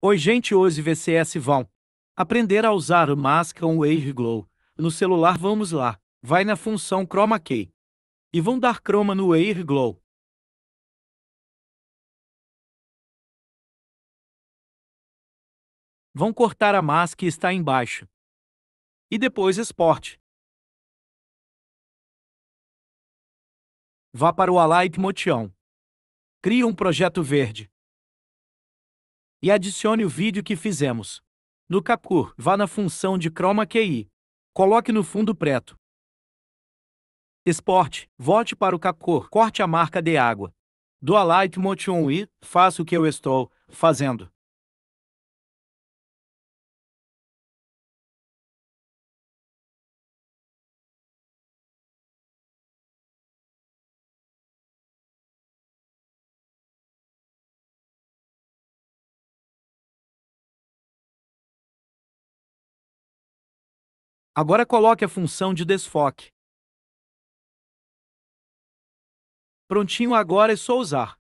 Oi gente, hoje VCS vão aprender a usar a máscara Wave Glow. No celular vamos lá, vai na função Chroma Key e vão dar croma no Wave Glow. Vão cortar a máscara que está embaixo e depois Export. Vá para o Alight Motion. Crie um projeto verde e adicione o vídeo que fizemos. No Capcur, vá na função de Chroma Key. Coloque no fundo preto. Esporte, volte para o Capcur, corte a marca de água. Do a light motion e faça o que eu estou fazendo. Agora coloque a função de desfoque. Prontinho agora é só usar.